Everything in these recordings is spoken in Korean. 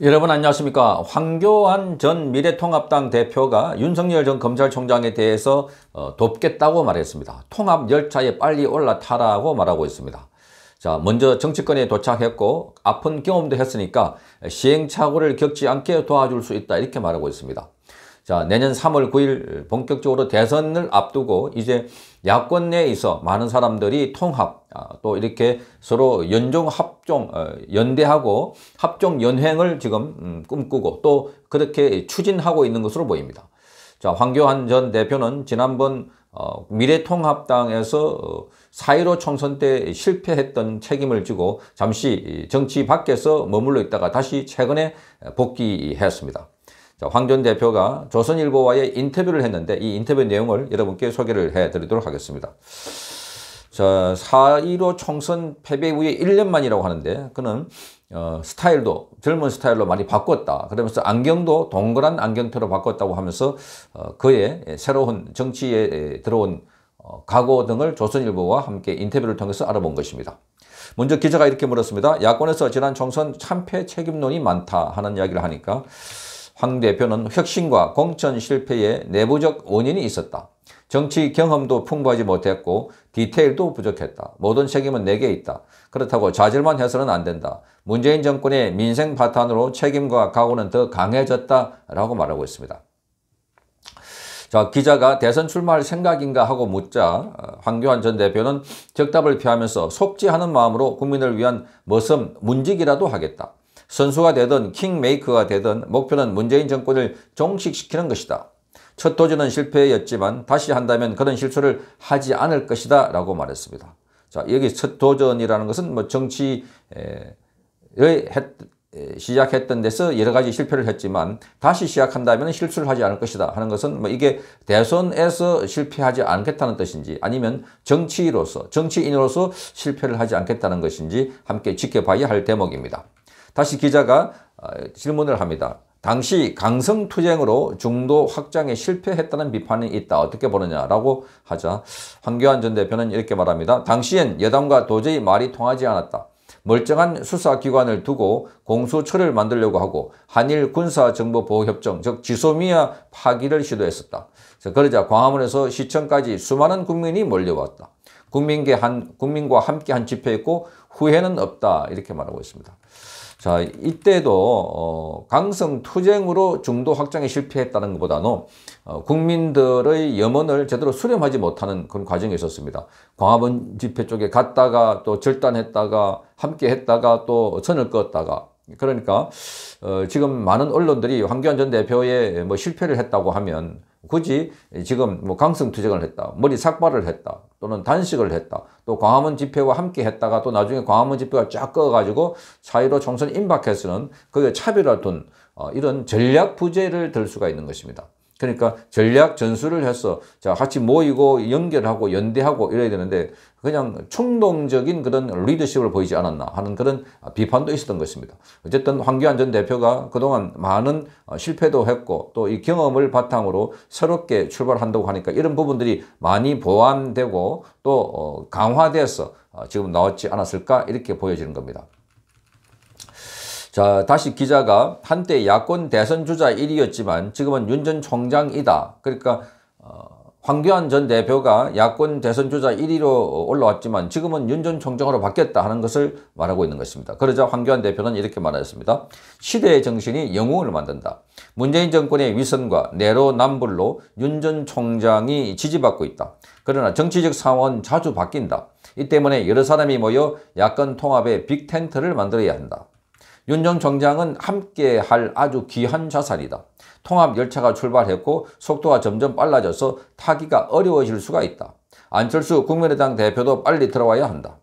여러분 안녕하십니까 황교안 전 미래통합당 대표가 윤석열 전 검찰총장에 대해서 어, 돕겠다고 말했습니다 통합 열차에 빨리 올라타라고 말하고 있습니다 자 먼저 정치권에 도착했고 아픈 경험도 했으니까 시행착오를 겪지 않게 도와줄 수 있다 이렇게 말하고 있습니다 자, 내년 3월 9일 본격적으로 대선을 앞두고 이제 야권 내에 있어 많은 사람들이 통합, 아, 또 이렇게 서로 연종 합종, 어, 연대하고 합종 연행을 지금 음, 꿈꾸고 또 그렇게 추진하고 있는 것으로 보입니다. 자, 황교안 전 대표는 지난번 어, 미래통합당에서 어, 사1로 총선 때 실패했던 책임을 지고 잠시 정치 밖에서 머물러 있다가 다시 최근에 복귀했습니다. 자, 황전 대표가 조선일보와의 인터뷰를 했는데 이 인터뷰 내용을 여러분께 소개를 해드리도록 하겠습니다. 자, 4.15 총선 패배 후에 1년 만이라고 하는데 그는 어, 스타일도 젊은 스타일로 많이 바꿨다. 그러면서 안경도 동그란 안경테로 바꿨다고 하면서 어, 그의 새로운 정치에 들어온 어, 각오 등을 조선일보와 함께 인터뷰를 통해서 알아본 것입니다. 먼저 기자가 이렇게 물었습니다. 야권에서 지난 총선 참패 책임론이 많다 하는 이야기를 하니까 황 대표는 혁신과 공천 실패에 내부적 원인이 있었다. 정치 경험도 풍부하지 못했고 디테일도 부족했다. 모든 책임은 내게 있다. 그렇다고 좌절만 해서는 안 된다. 문재인 정권의 민생 파탄으로 책임과 각오는 더 강해졌다라고 말하고 있습니다. 자, 기자가 대선 출마할 생각인가 하고 묻자 어, 황교안 전 대표는 적답을 피하면서 속지하는 마음으로 국민을 위한 머슴 문직이라도 하겠다. 선수가 되든 킹메이커가 되든 목표는 문재인 정권을 종식시키는 것이다. 첫 도전은 실패였지만 다시 한다면 그런 실수를 하지 않을 것이다 라고 말했습니다. 자 여기 첫 도전이라는 것은 뭐 정치를 했, 시작했던 데서 여러 가지 실패를 했지만 다시 시작한다면 실수를 하지 않을 것이다 하는 것은 뭐 이게 대선에서 실패하지 않겠다는 뜻인지 아니면 정치로서 정치인으로서 실패를 하지 않겠다는 것인지 함께 지켜봐야 할 대목입니다. 다시 기자가 아, 질문을 합니다. 당시 강성투쟁으로 중도 확장에 실패했다는 비판이 있다. 어떻게 보느냐라고 하자 황교안 전 대표는 이렇게 말합니다. 당시엔 여당과 도저히 말이 통하지 않았다. 멀쩡한 수사기관을 두고 공수처를 만들려고 하고 한일 군사정보보호협정 즉 지소미아 파기를 시도했었다. 그러자 광화문에서 시청까지 수많은 국민이 몰려왔다. 국민과, 함께 한 집회했고 후회는 없다 이렇게 말하고 있습니다. 자, 이때도 어, 강성 투쟁으로 중도 확장에 실패했다는 것보다는 어, 국민들의 염원을 제대로 수렴하지 못하는 그런 과정이 있었습니다. 광화문 집회 쪽에 갔다가 또 절단했다가 함께 했다가 또 선을 껐다가 그러니까 어, 지금 많은 언론들이 황교안 전 대표의 뭐 실패를 했다고 하면 굳이 지금 뭐 강성 투쟁을 했다, 머리 삭발을 했다, 또는 단식을 했다, 또 광화문 집회와 함께 했다가 또 나중에 광화문 집회가 쫙꺼어가지고 사이로 총선 임박해서는 그게 차별화 둔 어, 이런 전략 부재를 들 수가 있는 것입니다. 그러니까 전략 전술을 해서 자 같이 모이고 연결하고 연대하고 이래야 되는데 그냥 충동적인 그런 리더십을 보이지 않았나 하는 그런 비판도 있었던 것입니다. 어쨌든 황교안 전 대표가 그동안 많은 어, 실패도 했고 또 이 경험을 바탕으로 새롭게 출발한다고 하니까 이런 부분들이 많이 보완되고 또 어, 강화돼서 어, 지금 나왔지 않았을까 이렇게 보여지는 겁니다. 자, 다시 기자가 한때 야권 대선 주자 1위였지만 지금은 윤 전 총장이다. 그러니까 어, 황교안 전 대표가 야권 대선 주자 1위로 올라왔지만 지금은 윤 전 총장으로 바뀌었다 하는 것을 말하고 있는 것입니다. 그러자 황교안 대표는 이렇게 말하였습니다. 시대의 정신이 영웅을 만든다. 문재인 정권의 위선과 내로남불로 윤 전 총장이 지지받고 있다. 그러나 정치적 상황은 자주 바뀐다. 이 때문에 여러 사람이 모여 야권 통합의 빅텐트를 만들어야 한다. 윤전 정장은 함께 할 아주 귀한 자살이다. 통합 열차가 출발했고 속도가 점점 빨라져서 타기가 어려워질 수가 있다. 안철수 국민의당 대표도 빨리 들어와야 한다.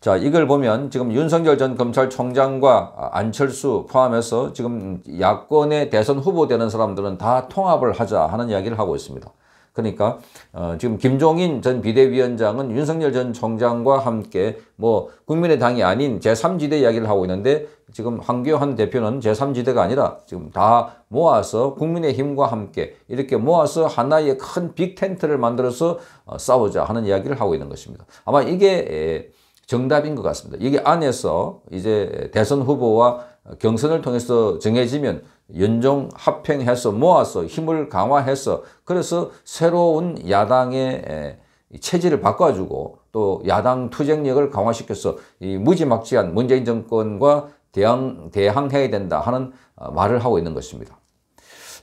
자 이걸 보면 지금 윤석열 전 검찰총장과 안철수 포함해서 지금 야권의 대선 후보 되는 사람들은 다 통합을 하자 하는 이야기를 하고 있습니다. 그러니까 어, 지금 김종인 전 비대위원장은 윤석열 전 총장과 함께 뭐 국민의당이 아닌 제3지대 이야기를 하고 있는데 지금 황교안 대표는 제3지대가 아니라 지금 다 모아서 국민의힘과 함께 이렇게 모아서 하나의 큰 빅텐트를 만들어서 어, 싸우자 하는 이야기를 하고 있는 것입니다. 아마 이게 에, 정답인 것 같습니다. 이게 안에서 이제 대선 후보와 경선을 통해서 정해지면 연종 합행해서 모아서 힘을 강화해서 그래서 새로운 야당의 체질을 바꿔주고 또 야당 투쟁력을 강화시켜서 이 무지막지한 문재인 정권과 대항, 대항해야 된다 하는 어, 말을 하고 있는 것입니다.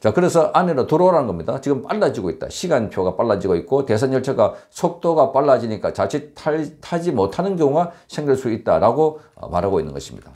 자, 그래서 안으로 들어오라는 겁니다. 지금 빨라지고 있다. 시간표가 빨라지고 있고 대선 열차가 속도가 빨라지니까 자칫 탈, 타지 못하는 경우가 생길 수 있다라고 어, 말하고 있는 것입니다.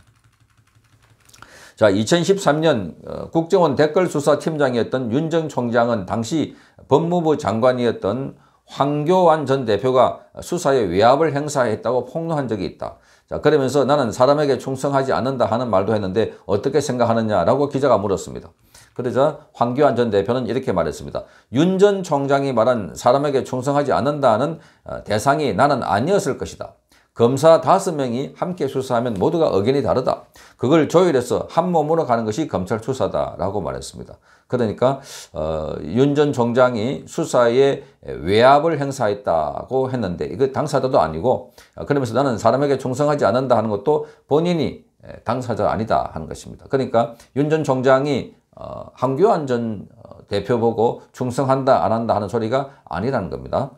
자, 2013년 어, 국정원 댓글 수사팀장이었던 윤정 총장은 당시 법무부 장관이었던 황교안 전 대표가 수사에 외압을 행사했다고 폭로한 적이 있다. 자, 그러면서 나는 사람에게 충성하지 않는다 하는 말도 했는데 어떻게 생각하느냐라고 기자가 물었습니다. 그러자 황교안 전 대표는 이렇게 말했습니다. 윤 전 총장이 말한 사람에게 충성하지 않는다는 어, 대상이 나는 아니었을 것이다. 검사 다섯 명이 함께 수사하면 모두가 의견이 다르다. 그걸 조율해서 한 몸으로 가는 것이 검찰 수사다라고 말했습니다. 그러니까 어, 윤전 총장이 수사에 외압을 행사했다고 했는데 이거 당사자도 아니고 어, 그러면서 나는 사람에게 충성하지 않는다 하는 것도 본인이 당사자 아니다 하는 것입니다. 그러니까 윤 전 총장이 어, 한교안 전 어, 대표 보고 충성한다 안 한다 하는 소리가 아니라는 겁니다.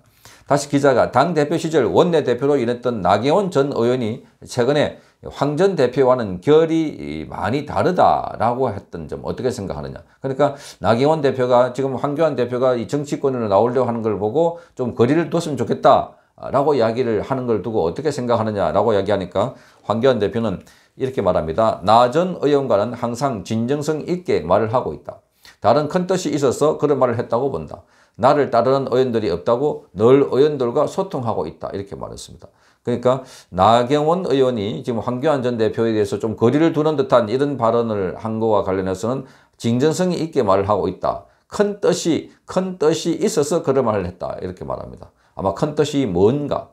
다시 기자가 당대표 시절 원내대표로 일했던 나경원 전 의원이 최근에 황전 대표와는 결이 많이 다르다라고 했던 점 어떻게 생각하느냐. 그러니까 나경원 대표가 지금 황교안 대표가 이 정치권으로 나오려고 하는 걸 보고 좀 거리를 뒀으면 좋겠다. 라고 이야기를 하는 걸 두고 어떻게 생각하느냐라고 이야기하니까 황교안 대표는 이렇게 말합니다. 나 전 의원과는 항상 진정성 있게 말을 하고 있다. 다른 큰 뜻이 있어서 그런 말을 했다고 본다. 나를 따르는 의원들이 없다고 늘 의원들과 소통하고 있다. 이렇게 말했습니다. 그러니까 나경원 의원이 지금 황교안 전 대표에 대해서 좀 거리를 두는 듯한 이런 발언을 한 거와 관련해서는 진전성이 있게 말을 하고 있다. 큰 뜻이 큰 뜻이 있어서 그런 말을 했다. 이렇게 말합니다. 아마 큰 뜻이 뭔가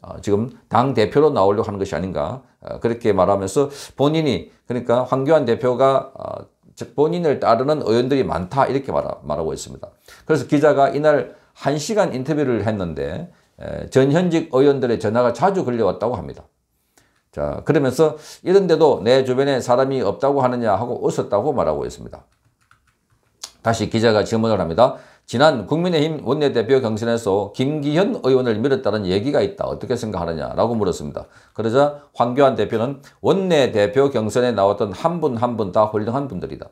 어, 지금 당 대표로 나오려고 하는 것이 아닌가 어, 그렇게 말하면서 본인이 그러니까 황교안 대표가 어, 즉 본인을 따르는 의원들이 많다 이렇게 말하, 말하고 있습니다. 그래서 기자가 이날 1시간 인터뷰를 했는데 전현직 의원들의 전화가 자주 걸려왔다고 합니다. 자 그러면서 이런데도 내 주변에 사람이 없다고 하느냐 하고 웃었다고 말하고 있습니다. 다시 기자가 질문을 합니다. 지난 국민의힘 원내대표 경선에서 김기현 의원을 밀었다는 얘기가 있다. 어떻게 생각하느냐? 라고 물었습니다. 그러자 황교안 대표는 원내대표 경선에 나왔던 한 분 한 분 다 훌륭한 분들이다.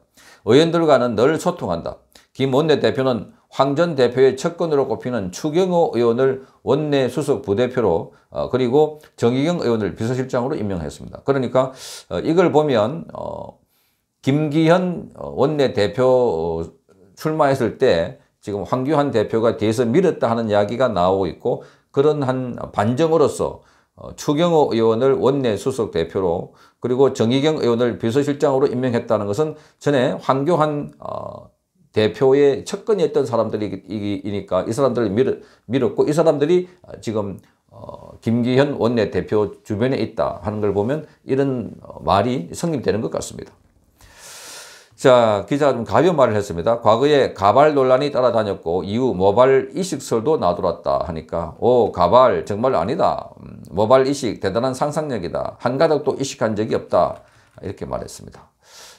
의원들과는 늘 소통한다. 김 원내대표는 황전 대표의 측근으로 꼽히는 추경호 의원을 원내 수석 부대표로 어, 그리고 정의경 의원을 비서실장으로 임명했습니다. 그러니까 어, 이걸 보면 어, 김기현 어, 원내대표 어, 출마했을 때 지금 황교안 대표가 뒤에서 밀었다 하는 이야기가 나오고 있고 그런 한 반정으로서 어, 추경호 의원을 원내 수석 대표로 그리고 정의경 의원을 비서실장으로 임명했다는 것은 전에 황교안 어, 대표의 측근이었던 사람들이니까 이 사람들을 밀, 밀었고 이 사람들이 지금 어, 김기현 원내대표 주변에 있다 하는 걸 보면 이런 말이 성립되는 것 같습니다. 자, 기자가 좀 가벼운 말을 했습니다. 과거에 가발 논란이 따라다녔고 이후 모발 이식설도 나돌았다 하니까 오 가발 정말 아니다. 음, 모발 이식 대단한 상상력이다. 한가닥도 이식한 적이 없다. 이렇게 말했습니다.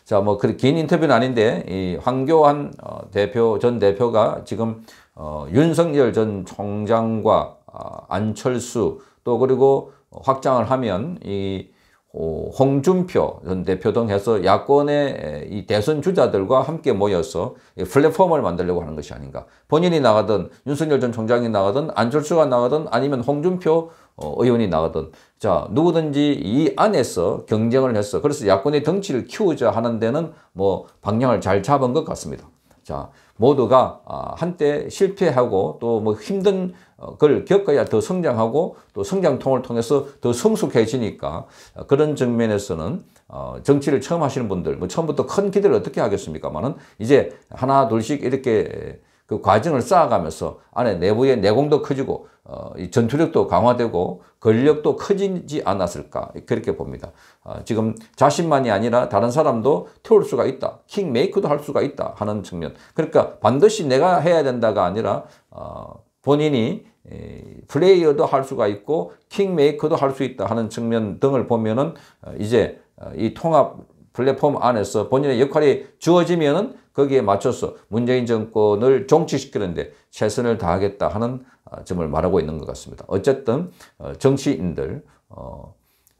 자, 뭐, 그긴 인터뷰는 아닌데, 이 황교안 어, 대표, 전 대표가 지금, 어, 윤석열 전 총장과 아, 안철수 또 그리고 확장을 하면 이 어, 홍준표 전 대표 등 해서 야권의 이 대선 주자들과 함께 모여서 플랫폼을 만들려고 하는 것이 아닌가. 본인이 나가든 윤석열 전 총장이 나가든 안철수가 나가든 아니면 홍준표 어, 의원이 나가든 자 누구든지 이 안에서 경쟁을 해서 그래서 야권의 덩치를 키우자 하는 데는 뭐 방향을 잘 잡은 것 같습니다. 자 모두가 아, 한때 실패하고 또 뭐 힘든 어, 걸 겪어야 더 성장하고 또 성장통을 통해서 더 성숙해지니까 어, 그런 측면에서는 어, 정치를 처음 하시는 분들 뭐 처음부터 큰 기대를 어떻게 하겠습니까만은 이제 하나 둘씩 이렇게 그 과정을 쌓아가면서 안에 내부의 내공도 커지고 어, 이 전투력도 강화되고 권력도 커지지 않았을까 그렇게 봅니다. 어, 지금 자신만이 아니라 다른 사람도 태울 수가 있다. 킹메이크도 할 수가 있다 하는 측면. 그러니까 반드시 내가 해야 된다가 아니라 어, 본인이 플레이어도 할 수가 있고 킹메이커도 할 수 있다 하는 측면 등을 보면은 어, 이제 어, 이 통합 플랫폼 안에서 본인의 역할이 주어지면은 거기에 맞춰서 문재인 정권을 종치시키는데 최선을 다하겠다 하는 아, 점을 말하고 있는 것 같습니다. 어쨌든 어, 정치인들 어,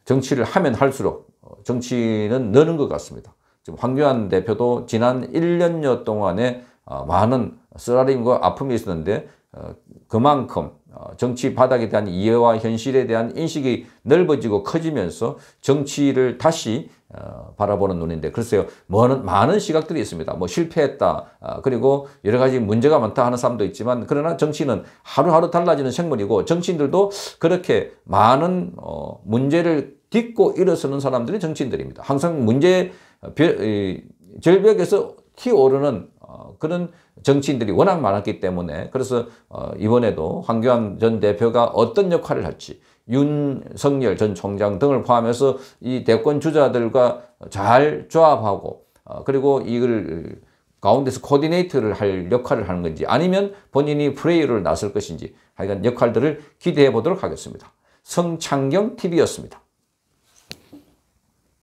정치를 하면 할수록 어, 정치는 느는 것 같습니다. 지금 황교안 대표도 지난 1년여 동안에 아, 많은 쓰라림과 아픔이 있었는데 어, 그만큼 어, 정치 바닥에 대한 이해와 현실에 대한 인식이 넓어지고 커지면서 정치를 다시 어, 바라보는 눈인데 글쎄요 많은, 많은 시각들이 있습니다 뭐 실패했다 그리고 여러 가지 문제가 많다 하는 사람도 있지만 그러나 정치는 하루하루 달라지는 생물이고 정치인들도 그렇게 많은 문제를 딛고 일어서는 사람들이 정치인들입니다 항상 문제 절벽에서 튀어오르는 어, 그런 정치인들이 워낙 많았기 때문에 그래서 어, 이번에도 황교안 전 대표가 어떤 역할을 할지 윤석열 전 총장 등을 포함해서 이 대권 주자들과 잘 조합하고 어, 그리고 이걸 가운데서 코디네이트를 할 역할을 하는 건지 아니면 본인이 프레이를 나설 것인지 하여간 역할들을 기대해 보도록 하겠습니다. 성창경 TV였습니다.